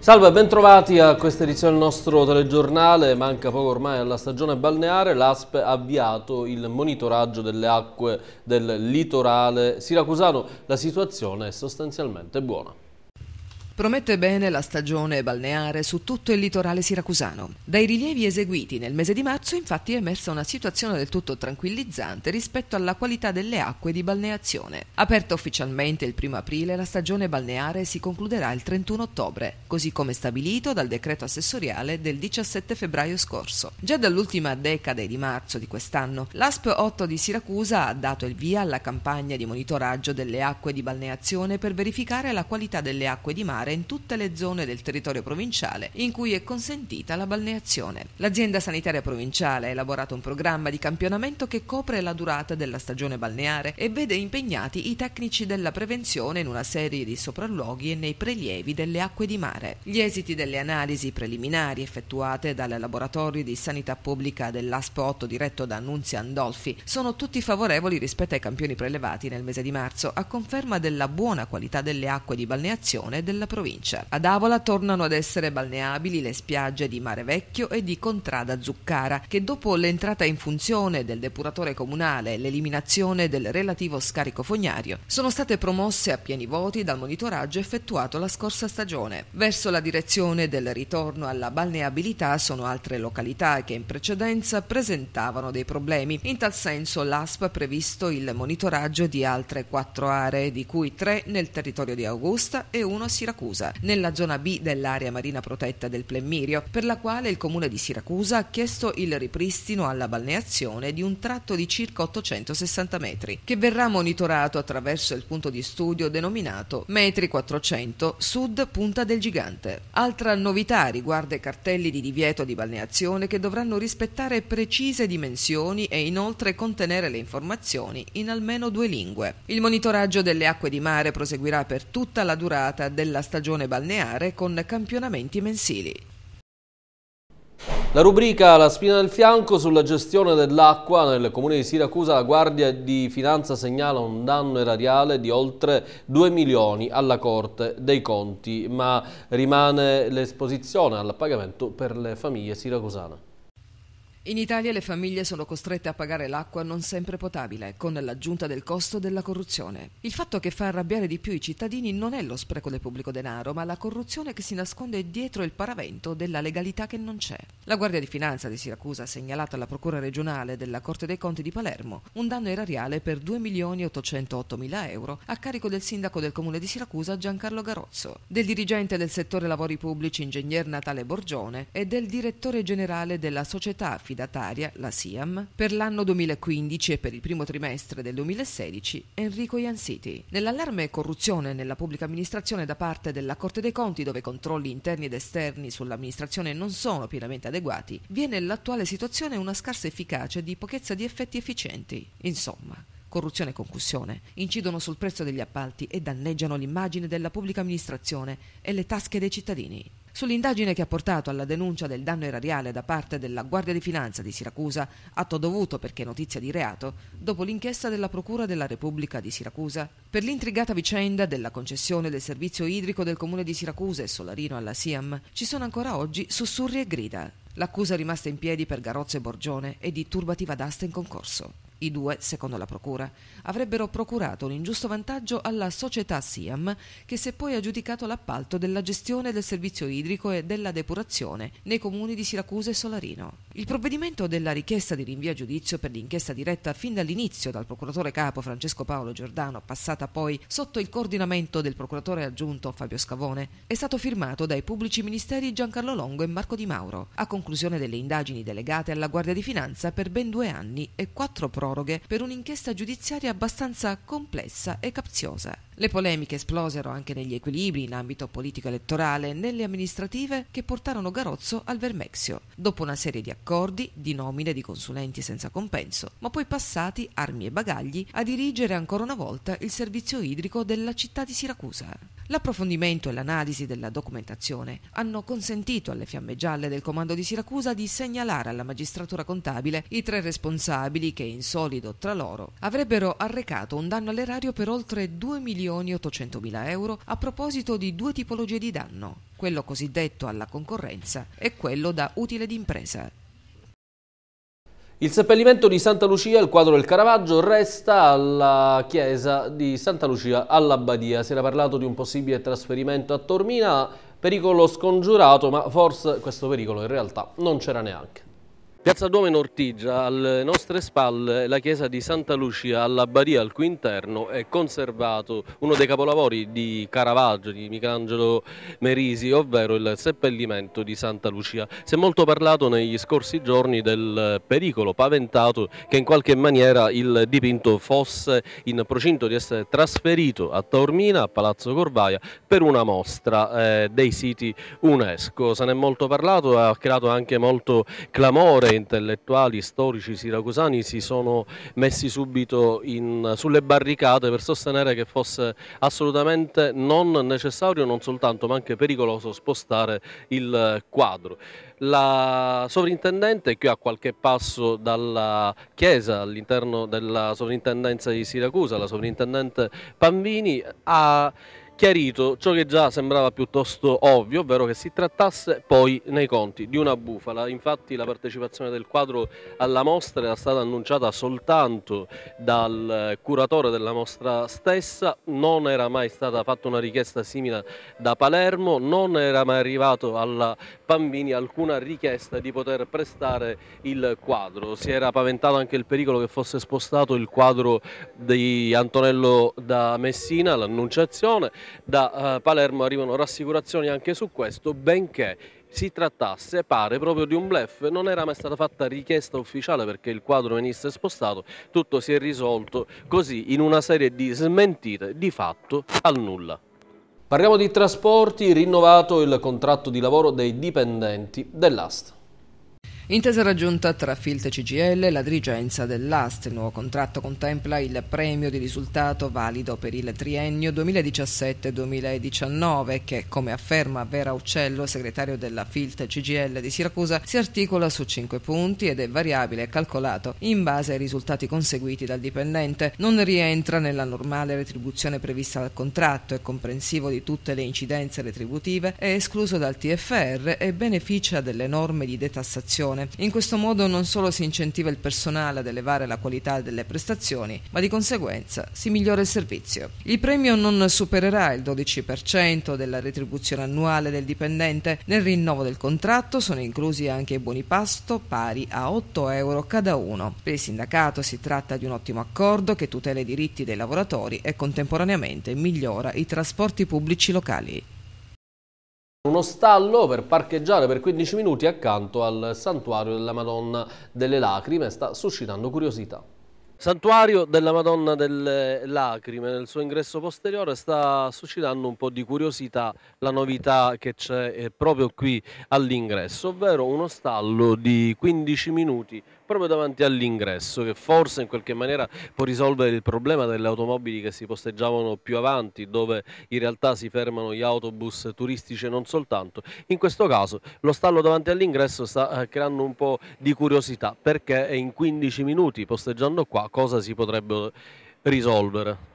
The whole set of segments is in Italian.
Salve, bentrovati a questa edizione del nostro telegiornale. Manca poco ormai alla stagione balneare. L'ASP ha avviato il monitoraggio delle acque del litorale siracusano. La situazione è sostanzialmente buona. Promette bene la stagione balneare su tutto il litorale siracusano. Dai rilievi eseguiti nel mese di marzo infatti è emersa una situazione del tutto tranquillizzante rispetto alla qualità delle acque di balneazione. Aperta ufficialmente il 1 aprile, la stagione balneare si concluderà il 31 ottobre, così come stabilito dal decreto assessoriale del 17 febbraio scorso. Già dall'ultima decade di marzo di quest'anno, l'ASP 8 di Siracusa ha dato il via alla campagna di monitoraggio delle acque di balneazione per verificare la qualità delle acque di mare effettuare in tutte le zone del territorio provinciale in cui è consentita la balneazione. L'azienda sanitaria provinciale ha elaborato un programma di campionamento che copre la durata della stagione balneare e vede impegnati i tecnici della prevenzione in una serie di sopralluoghi e nei prelievi delle acque di mare. Gli esiti delle analisi preliminari effettuate dal laboratorio di sanità pubblica dell'ASPO 8 diretto da Annunzia Andolfi sono tutti favorevoli rispetto ai campioni prelevati nel mese di marzo, a conferma della buona qualità delle acque di balneazione e della provincia. Ad Avola tornano ad essere balneabili le spiagge di Mare Vecchio e di Contrada Zuccara, che dopo l'entrata in funzione del depuratore comunale e l'eliminazione del relativo scarico fognario, sono state promosse a pieni voti dal monitoraggio effettuato la scorsa stagione. Verso la direzione del ritorno alla balneabilità sono altre località che in precedenza presentavano dei problemi. In tal senso l'ASP ha previsto il monitoraggio di altre quattro aree, di cui tre nel territorio di Augusta e uno a Siracusa. Siracusa, nella zona B dell'area marina protetta del Plemmirio, per la quale il comune di Siracusa ha chiesto il ripristino alla balneazione di un tratto di circa 860 metri, che verrà monitorato attraverso il punto di studio denominato Metri 400 Sud Punta del Gigante. Altra novità riguarda i cartelli di divieto di balneazione che dovranno rispettare precise dimensioni e inoltre contenere le informazioni in almeno due lingue. Il monitoraggio delle acque di mare proseguirà per tutta la durata della stagione stagione balneare con campionamenti mensili. La rubrica La spina del fianco sulla gestione dell'acqua nel comune di Siracusa la Guardia di Finanza segnala un danno erariale di oltre 2 milioni alla Corte dei Conti, ma rimane l'esposizione al pagamento per le famiglie siracusane. In Italia le famiglie sono costrette a pagare l'acqua non sempre potabile, con l'aggiunta del costo della corruzione. Il fatto che fa arrabbiare di più i cittadini non è lo spreco del pubblico denaro, ma la corruzione che si nasconde dietro il paravento della legalità che non c'è. La Guardia di Finanza di Siracusa ha segnalato alla Procura regionale della Corte dei Conti di Palermo un danno erariale per 2.808.000 euro a carico del sindaco del comune di Siracusa Giancarlo Garozzo, del dirigente del settore lavori pubblici ingegner Natale Borgione e del direttore generale della società finanziaria affidataria, la SIAM, per l'anno 2015 e per il primo trimestre del 2016, Enrico Iansiti. Nell'allarme corruzione nella pubblica amministrazione da parte della Corte dei Conti, dove controlli interni ed esterni sull'amministrazione non sono pienamente adeguati, viene l'attuale situazione una scarsa efficacia di pochezza di effetti efficienti. Insomma, corruzione e concussione incidono sul prezzo degli appalti e danneggiano l'immagine della pubblica amministrazione e le tasche dei cittadini sull'indagine che ha portato alla denuncia del danno erariale da parte della Guardia di Finanza di Siracusa, atto dovuto perché notizia di reato, dopo l'inchiesta della Procura della Repubblica di Siracusa, per l'intrigata vicenda della concessione del servizio idrico del comune di Siracusa e Solarino alla Siam, ci sono ancora oggi sussurri e grida. L'accusa è rimasta in piedi per Garozzo e Borgione e di turbativa d'asta in concorso. I due, secondo la Procura, avrebbero procurato un ingiusto vantaggio alla società Siam, che si è poi aggiudicato l'appalto della gestione del servizio idrico e della depurazione nei comuni di Siracusa e Solarino. Il provvedimento della richiesta di rinvio a giudizio per l'inchiesta diretta fin dall'inizio dal procuratore capo Francesco Paolo Giordano, passata poi sotto il coordinamento del procuratore aggiunto Fabio Scavone, è stato firmato dai pubblici ministeri Giancarlo Longo e Marco Di Mauro, a conclusione delle indagini delegate alla Guardia di Finanza per ben due anni e quattro prove proroghe per un'inchiesta giudiziaria abbastanza complessa e capziosa. Le polemiche esplosero anche negli equilibri in ambito politico-elettorale e nelle amministrative che portarono Garozzo al Vermexio, dopo una serie di accordi, di nomine di consulenti senza compenso, ma poi passati, armi e bagagli, a dirigere ancora una volta il servizio idrico della città di Siracusa. L'approfondimento e l'analisi della documentazione hanno consentito alle fiamme gialle del comando di Siracusa di segnalare alla magistratura contabile i tre responsabili che, in solido tra loro, avrebbero arrecato un danno all'erario per oltre 2 milioni 800 mila euro a proposito di due tipologie di danno, quello cosiddetto alla concorrenza e quello da utile d'impresa. Il seppellimento di Santa Lucia, il quadro del Caravaggio, resta alla chiesa di Santa Lucia all'Abbadia. Si era parlato di un possibile trasferimento a Tormina, pericolo scongiurato, ma forse questo pericolo in realtà non c'era neanche. Piazza Duomo in Ortigia, alle nostre spalle la chiesa di Santa Lucia alla Badia al cui interno è conservato uno dei capolavori di Caravaggio, di Michelangelo Merisi, ovvero il seppellimento di Santa Lucia. Si è molto parlato negli scorsi giorni del pericolo paventato che in qualche maniera il dipinto fosse in procinto di essere trasferito a Taormina, a Palazzo Corvaia, per una mostra eh, dei siti UNESCO. Se ne è molto parlato e ha creato anche molto clamore intellettuali, storici siracusani si sono messi subito in, sulle barricate per sostenere che fosse assolutamente non necessario, non soltanto ma anche pericoloso spostare il quadro. La sovrintendente, qui a qualche passo dalla chiesa all'interno della sovrintendenza di Siracusa, la sovrintendente Panvini, ha chiarito ciò che già sembrava piuttosto ovvio, ovvero che si trattasse poi nei conti di una bufala. Infatti la partecipazione del quadro alla mostra era stata annunciata soltanto dal eh, curatore della mostra stessa, non era mai stata fatta una richiesta simile da Palermo, non era mai arrivato alla Pambini alcuna richiesta di poter prestare il quadro. Si era paventato anche il pericolo che fosse spostato il quadro di Antonello da Messina, l'annunciazione, da eh, Palermo arrivano rassicurazioni anche su questo, benché si trattasse, pare, proprio di un blef. Non era mai stata fatta richiesta ufficiale perché il quadro venisse spostato, tutto si è risolto così in una serie di smentite di fatto al nulla. Parliamo di trasporti, rinnovato il contratto di lavoro dei dipendenti dell'asta. Intesa raggiunta tra Filt e CGL, la dirigenza dell'AST. Il nuovo contratto contempla il premio di risultato valido per il triennio 2017-2019 che, come afferma Vera Uccello, segretario della Filt CGL di Siracusa, si articola su cinque punti ed è variabile e calcolato in base ai risultati conseguiti dal dipendente. Non rientra nella normale retribuzione prevista dal contratto, è comprensivo di tutte le incidenze retributive, è escluso dal TFR e beneficia delle norme di detassazione prestazione. In questo modo non solo si incentiva il personale ad elevare la qualità delle prestazioni, ma di conseguenza si migliora il servizio. Il premio non supererà il 12% della retribuzione annuale del dipendente. Nel rinnovo del contratto sono inclusi anche i buoni pasto pari a 8 euro cada uno. Per il sindacato si tratta di un ottimo accordo che tutela i diritti dei lavoratori e contemporaneamente migliora i trasporti pubblici locali uno stallo per parcheggiare per 15 minuti accanto al santuario della Madonna delle Lacrime sta suscitando curiosità. Santuario della Madonna delle Lacrime, nel suo ingresso posteriore sta suscitando un po' di curiosità la novità che c'è eh, proprio qui all'ingresso, ovvero uno stallo di 15 minuti proprio davanti all'ingresso, che forse in qualche maniera può risolvere il problema delle automobili che si posteggiavano più avanti, dove in realtà si fermano gli autobus turistici e non soltanto. In questo caso lo stallo davanti all'ingresso sta eh, creando un po' di curiosità, perché in 15 minuti posteggiando qua cosa si potrebbe risolvere?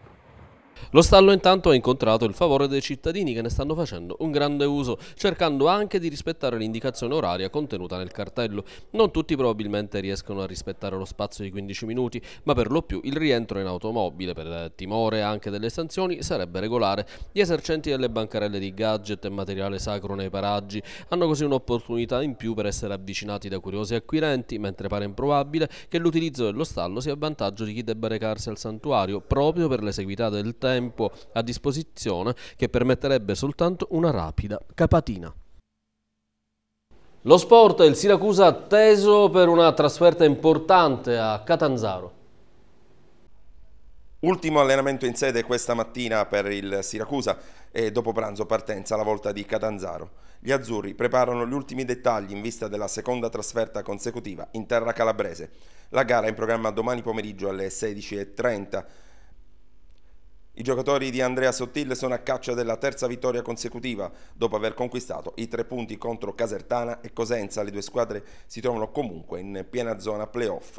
Lo stallo intanto ha incontrato il favore dei cittadini che ne stanno facendo un grande uso, cercando anche di rispettare l'indicazione oraria contenuta nel cartello. Non tutti probabilmente riescono a rispettare lo spazio di 15 minuti, ma per lo più il rientro in automobile, per eh, timore anche delle sanzioni, sarebbe regolare. Gli esercenti delle bancarelle di gadget e materiale sacro nei paraggi hanno così un'opportunità in più per essere avvicinati da curiosi acquirenti, mentre pare improbabile che l'utilizzo dello stallo sia a vantaggio di chi debba recarsi al santuario proprio per l'eseguità del tempo tempo a disposizione che permetterebbe soltanto una rapida capatina. Lo sport e il Siracusa atteso per una trasferta importante a Catanzaro. Ultimo allenamento in sede questa mattina per il Siracusa e dopo pranzo partenza alla volta di Catanzaro. Gli azzurri preparano gli ultimi dettagli in vista della seconda trasferta consecutiva in terra calabrese. La gara è in programma domani pomeriggio alle 16.30. I giocatori di Andrea Sottil sono a caccia della terza vittoria consecutiva dopo aver conquistato i tre punti contro Casertana e Cosenza. Le due squadre si trovano comunque in piena zona playoff.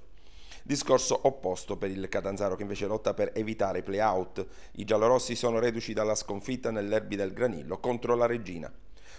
Discorso opposto per il Catanzaro che invece lotta per evitare i play I giallorossi sono reduci dalla sconfitta nell'Erbi del Granillo contro la Regina.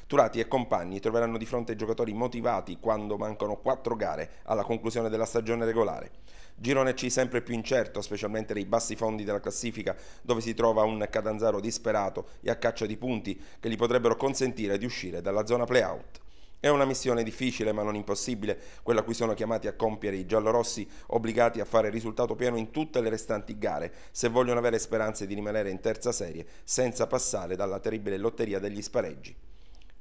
Turati e compagni troveranno di fronte giocatori motivati quando mancano quattro gare alla conclusione della stagione regolare. Girone C sempre più incerto, specialmente nei bassi fondi della classifica, dove si trova un Catanzaro disperato e a caccia di punti che gli potrebbero consentire di uscire dalla zona play-out. È una missione difficile ma non impossibile, quella cui sono chiamati a compiere i giallorossi, obbligati a fare risultato pieno in tutte le restanti gare, se vogliono avere speranze di rimanere in terza serie senza passare dalla terribile lotteria degli spareggi.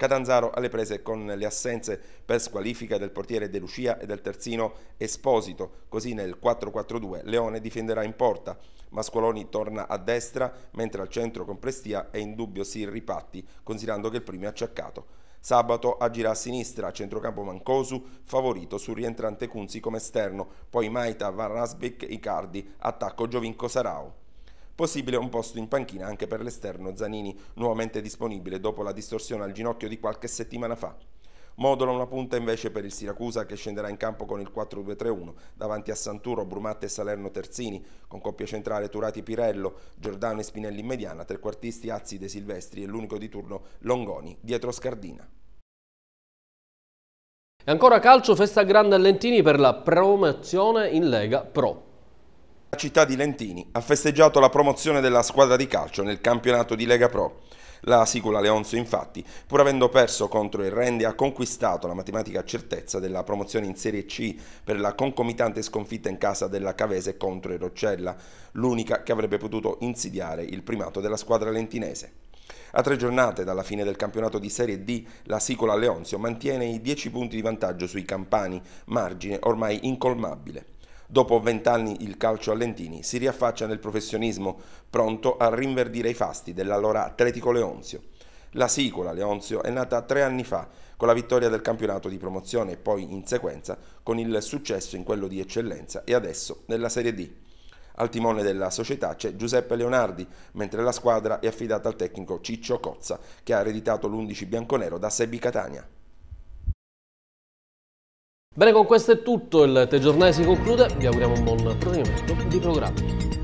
Catanzaro alle prese con le assenze per squalifica del portiere De Lucia e del terzino Esposito, così nel 4-4-2 Leone difenderà in porta. Mascoloni torna a destra, mentre al centro con Prestia è in dubbio Sirri Patti, considerando che il primo è acciaccato. Sabato agirà a sinistra, a centrocampo Mancosu, favorito sul rientrante Cunzi come esterno, poi Maita, Van Rasbeck, Icardi, attacco Giovinco Sarau. Possibile un posto in panchina anche per l'esterno Zanini, nuovamente disponibile dopo la distorsione al ginocchio di qualche settimana fa. Modola una punta invece per il Siracusa che scenderà in campo con il 4-2-3-1 davanti a Santuro, Brumatte e Salerno Terzini, con coppia centrale Turati Pirello, Giordano e Spinelli in mediana, trequartisti Azzi De Silvestri e l'unico di turno Longoni dietro Scardina. E ancora calcio, festa grande a Lentini per la promozione in Lega Pro. La città di Lentini ha festeggiato la promozione della squadra di calcio nel campionato di Lega Pro. La Sicula Leonzo infatti, pur avendo perso contro il Rende, ha conquistato la matematica certezza della promozione in Serie C per la concomitante sconfitta in casa della Cavese contro il Roccella, l'unica che avrebbe potuto insidiare il primato della squadra lentinese. A tre giornate dalla fine del campionato di Serie D, la Sicola Leonzio mantiene i 10 punti di vantaggio sui campani, margine ormai incolmabile. Dopo vent'anni il calcio allentini si riaffaccia nel professionismo, pronto a rinverdire i fasti dell'allora Atletico Leonzio. La Sicola Leonzio è nata tre anni fa con la vittoria del campionato di promozione e poi in sequenza con il successo in quello di eccellenza e adesso nella Serie D. Al timone della società c'è Giuseppe Leonardi, mentre la squadra è affidata al tecnico Ciccio Cozza, che ha ereditato l'11 bianconero da Sebi Catania. Bene, con questo è tutto, il telegiornale si conclude, vi auguriamo un buon proseguimento di programmi.